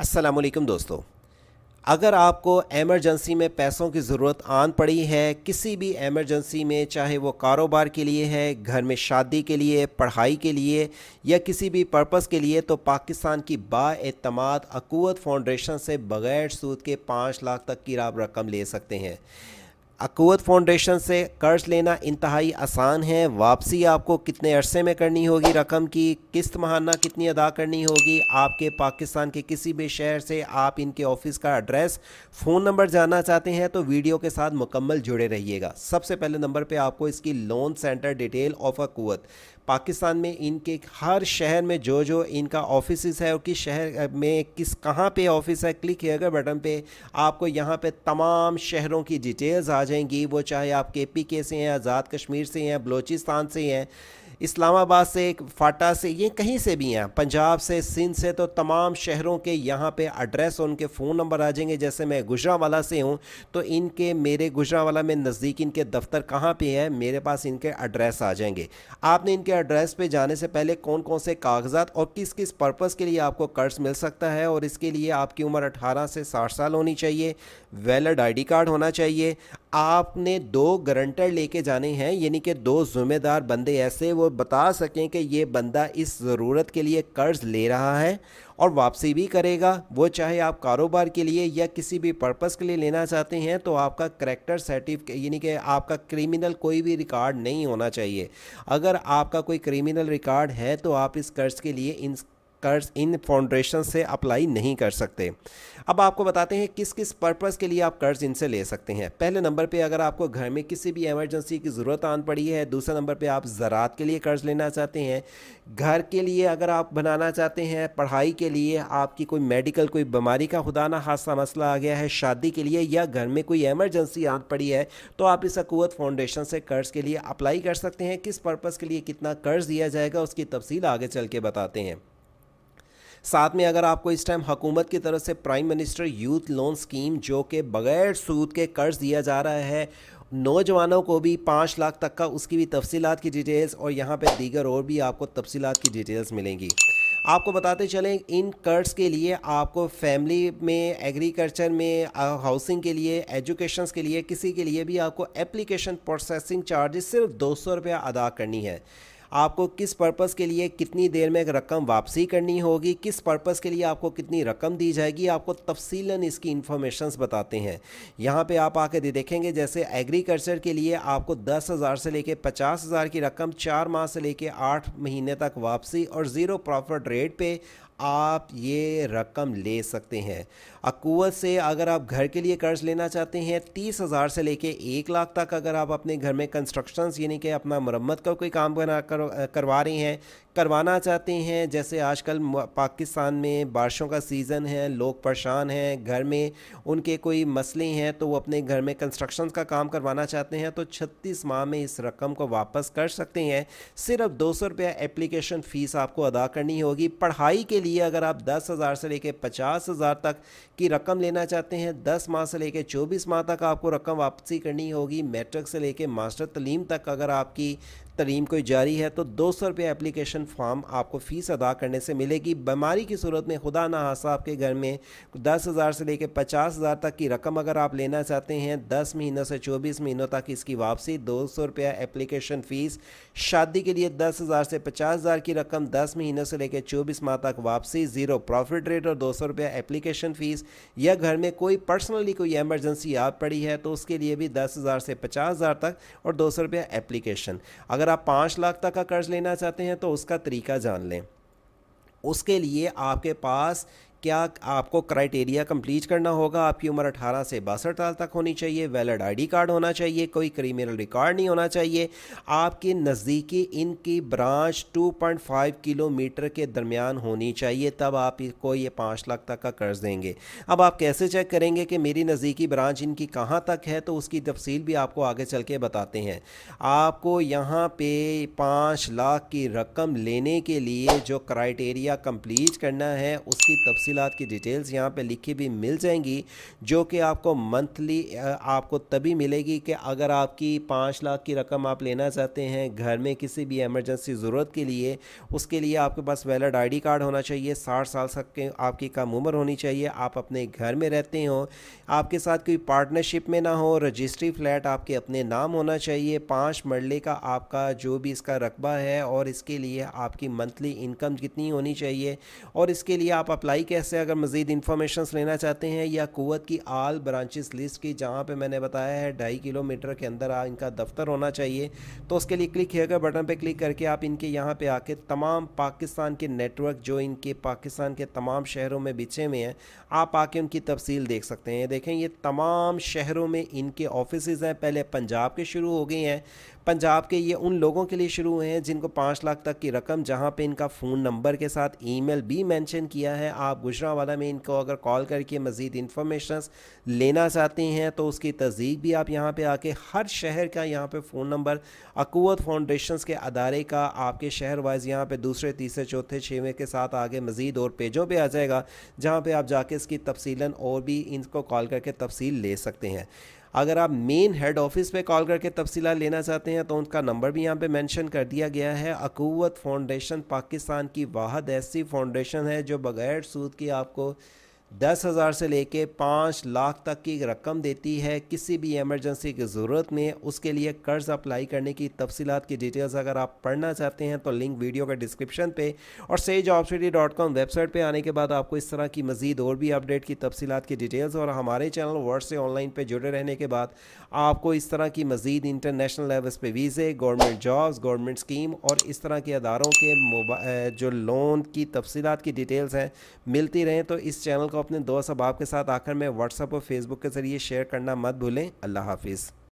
असलकम दोस्तों अगर आपको एमरजेंसी में पैसों की ज़रूरत आन पड़ी है किसी भी एमरजेंसी में चाहे वो कारोबार के लिए है घर में शादी के लिए पढ़ाई के लिए या किसी भी पर्पज़ के लिए तो पाकिस्तान की बातमाद अकूत फाउंडेशन से बग़ैर सूद के पाँच लाख तक की आप रकम ले सकते हैं अकूत फाउंडेशन से कर्ज लेना इंतहाई आसान है वापसी आपको कितने अरसे में करनी होगी रकम की किस्त महाना कितनी अदा करनी होगी आपके पाकिस्तान के किसी भी शहर से आप इनके ऑफिस का एड्रेस फ़ोन नंबर जानना चाहते हैं तो वीडियो के साथ मुकम्मल जुड़े रहिएगा सबसे पहले नंबर पे आपको इसकी लोन सेंटर डिटेल ऑफ अकूत पाकिस्तान में इनके हर शहर में जो जो इनका ऑफिस है और किस शहर में किस कहाँ पे ऑफिस है क्लिक किएगा बटन पे आपको यहाँ पे तमाम शहरों की डिटेल्स आ जाएंगी वो चाहे आप के पी के से हैं आज़ाद कश्मीर से हैं बलोचिस्तान से हैं इस्लामाबाद से फाटा से ये कहीं से भी हैं पंजाब से सिंध से तो तमाम शहरों के यहाँ पे एड्रेस और उनके फ़ोन नंबर आ जाएंगे जैसे मैं गुजरावाला से हूँ तो इनके मेरे गुजरावाला में नज़दीक इनके दफ्तर कहाँ पे हैं मेरे पास इनके एड्रेस आ जाएंगे आपने इनके एड्रेस पे जाने से पहले कौन कौन से कागजात और किस किस पर्पज़ के लिए आपको कर्ज मिल सकता है और इसके लिए आपकी उम्र अठारह से साठ साल होनी चाहिए वैलड आई कार्ड होना चाहिए आपने दो गारंटर लेके जाने हैं यानी कि दो ज़िम्मेदार बंदे ऐसे वो बता सकें कि ये बंदा इस ज़रूरत के लिए कर्ज़ ले रहा है और वापसी भी करेगा वो चाहे आप कारोबार के लिए या किसी भी पर्पस के लिए लेना चाहते हैं तो आपका करेक्टर सर्टिफिकेट यानी कि आपका क्रिमिनल कोई भी रिकॉर्ड नहीं होना चाहिए अगर आपका कोई क्रिमिनल रिकॉर्ड है तो आप इस कर्ज़ के लिए इन कर्ज इन फाउंडेशन से अप्लाई नहीं कर सकते अब आपको बताते हैं किस किस पर्पज़ के लिए आप कर्ज इनसे ले सकते हैं पहले नंबर पे अगर आपको घर में किसी भी एमरजेंसी की ज़रूरत आन पड़ी है दूसरे नंबर पे आप ज़रात के लिए कर्ज़ लेना चाहते हैं घर के लिए अगर आप बनाना चाहते हैं पढ़ाई के लिए आपकी कोई मेडिकल कोई बीमारी का खुदा ना हादसा मसला आ गया है शादी के लिए या घर में कोई एमरजेंसी आन पड़ी है तो आप इस अकूत फाउंडेशन से कर्ज़ के लिए अप्लाई कर सकते हैं किस पर्पज़ के लिए कितना कर्ज़ दिया जाएगा उसकी तफसील आगे चल के बताते हैं साथ में अगर आपको इस टाइम हुकूमत की तरफ से prime minister youth loan scheme जो कि बगैर सूद के कर्ज दिया जा रहा है नौजवानों को भी पाँच लाख तक का उसकी भी तफसीत की डिटेल्स और यहाँ पर दीगर और भी आपको तफसीत की डिटेल्स मिलेंगी आपको बताते चलें इन कर्ज के लिए आपको फैमिली में एग्रीकल्चर में हाउसिंग के लिए एजुकेशन के लिए किसी के लिए भी आपको एप्लीकेशन प्रोसेसिंग चार्जेस सिर्फ दो सौ रुपया अदा करनी है आपको किस पर्पस के लिए कितनी देर में रकम वापसी करनी होगी किस पर्पस के लिए आपको कितनी रकम दी जाएगी आपको तफसीला इसकी इन्फॉर्मेशन बताते हैं यहाँ पे आप आके दे देखेंगे जैसे एग्रीकल्चर के लिए आपको दस हज़ार से लेके पचास हज़ार की रकम चार माह से लेके आठ महीने तक वापसी और ज़ीरो प्रॉफिट रेट पर आप ये रकम ले सकते हैं अकूत से अगर आप घर के लिए कर्ज़ लेना चाहते हैं तीस हज़ार से लेके एक लाख तक अगर आप अपने घर में कंस्ट्रक्शंस यानी कि अपना मरम्मत का कोई काम बना कर करवा रहे हैं करवाना चाहते हैं जैसे आजकल पाकिस्तान में बारिशों का सीज़न है लोग परेशान हैं घर में उनके कोई मसले हैं तो वो अपने घर में कंस्ट्रक्शन का काम करवाना चाहते हैं तो छत्तीस माह में इस रकम को वापस कर सकते हैं सिर्फ दो सौ रुपया एप्लीकेशन फ़ीस आपको अदा करनी होगी पढ़ाई के लिए अगर आप दस हज़ार से लेकर पचास हज़ार तक की रकम लेना चाहते हैं दस माह से लेकर चौबीस माह तक आपको रकम वापसी करनी होगी मैट्रिक से लेकर मास्टर तलीम तक अगर आपकी तरीम कोई जारी है तो दो सौ रुपये एप्लीकेशन फॉर्म आपको फ़ीस अदा करने से मिलेगी बीमारी की सूरत में खुदा ना हासा आपके घर में दस हज़ार से लेकर पचास हज़ार तक की रकम अगर आप लेना चाहते हैं दस महीनों से चौबीस महीनों तक इसकी वापसी दो सौ रुपया एप्लीकेशन फ़ीस शादी के लिए दस हज़ार से पचास हज़ार की रकम दस महीनों से लेकर चौबीस माह तक वापसी ज़ीरो प्रॉफिट रेट और दो सौ रुपया एप्लीकेशन फ़ीस या घर में कोई पर्सनली कोई एमरजेंसी याद पड़ी है तो उसके लिए भी दस हज़ार से पचास हज़ार तक और दो सौ रुपया एप्लीकेशन अगर अगर आप पाँच लाख तक का कर्ज़ लेना चाहते हैं तो उसका तरीका जान लें उसके लिए आपके पास क्या आपको क्राइटेरिया कंप्लीट करना होगा आपकी उम्र 18 से बासठ साल तक होनी चाहिए वैलिड आईडी कार्ड होना चाहिए कोई क्रिमिनल रिकॉर्ड नहीं होना चाहिए आपके नज़दीकी इनकी ब्रांच 2.5 किलोमीटर के दरमियान होनी चाहिए तब आपको ये पाँच लाख तक का कर्ज़ देंगे अब आप कैसे चेक करेंगे कि मेरी नज़दीकी ब्रांच इनकी कहाँ तक है तो उसकी तफसील भी आपको आगे चल के बताते हैं आपको यहाँ पे पाँच लाख की रकम लेने के लिए जो क्राइटेरिया कम्प्लीट करना है उसकी तफसी तफसीत की डिटेल्स यहाँ पर लिखी भी मिल जाएंगी जो कि आपको मंथली आपको तभी मिलेगी कि अगर आपकी पाँच लाख की रकम आप लेना चाहते हैं घर में किसी भी एमरजेंसी ज़रूरत के लिए उसके लिए आपके पास आई डी कार्ड होना चाहिए साठ साल तक के आपकी कम उम्र होनी चाहिए आप अपने घर में रहते हो आपके साथ कोई पार्टनरशिप में ना हो रजिस्ट्री फ्लैट आपके अपने नाम होना चाहिए पाँच मरले का आपका जो भी इसका रकबा है और इसके लिए आपकी मंथली इनकम कितनी होनी चाहिए और इसके लिए आप अप्लाई कैसे से अगर मज़ीद इन्फॉर्मेशन लेना चाहते हैं या कुत की आल ब्रांचेस लिस्ट की जहाँ पर मैंने बताया है ढाई किलोमीटर के अंदर आ, इनका दफ्तर होना चाहिए तो उसके लिए क्लिक किया बटन पर क्लिक करके आप इनके यहाँ पर आके तमाम पाकिस्तान के नेटवर्क जो इनके पाकिस्तान के तमाम शहरों में बिछे हुए हैं आप आके उनकी तफसील देख सकते हैं देखें ये तमाम शहरों में इनके ऑफिस हैं पहले पंजाब के शुरू हो गए हैं पंजाब के ये उन लोगों के लिए शुरू हुए हैं जिनको पाँच लाख तक की रकम जहाँ पे इनका फ़ोन नंबर के साथ ईमेल भी मेंशन किया है आप गुजरावाला में इनको अगर कॉल करके मज़ीद इन्फॉर्मेश लेना चाहते हैं तो उसकी तस्दीक भी आप यहाँ पर आके हर शहर का यहाँ पर फ़ोन नंबर अकूत फाउंडेशन के अदारे का आपके शहर वाइज यहाँ पर दूसरे तीसरे चौथे छवें के साथ आगे मज़ीद और पेजों पर पे आ जाएगा जहाँ पर आप जाके इसकी तफसीला और भी इनको कॉल करके तफसील ले सकते हैं अगर आप मेन हेड ऑफिस पे कॉल करके तफसीला लेना चाहते हैं तो उनका नंबर भी यहाँ पे मेंशन कर दिया गया है अकूवत फाउंडेशन पाकिस्तान की वाहद ऐसी फाउंडेशन है जो बगैर सूद की आपको दस हज़ार से लेके पाँच लाख तक की रकम देती है किसी भी एमरजेंसी की ज़रूरत में उसके लिए कर्ज़ अप्लाई करने की तफसीत की डिटेल्स अगर आप पढ़ना चाहते हैं तो लिंक वीडियो के डिस्क्रिप्शन पे और सेज वेबसाइट पे आने के बाद आपको इस तरह की मज़ीद और भी अपडेट की तफसीत की डिटेल्स और हमारे चैनल वर्ड से ऑनलाइन पर जुड़े रहने के बाद आपको इस तरह की मज़ीद इंटरनेशनल लेवल्स पर वीज़े गवर्नमेंट जॉब्स गवर्नमेंट स्कीम और इस तरह के अदारों के जो लोन की तफसीत की डिटेल्स हैं मिलती रहें तो इस चैनल को अपने दोस्त अब आपके साथ आकर मैं व्हाट्सअप और फेसबुक के जरिए शेयर करना मत भूलें अल्लाह हाफिज़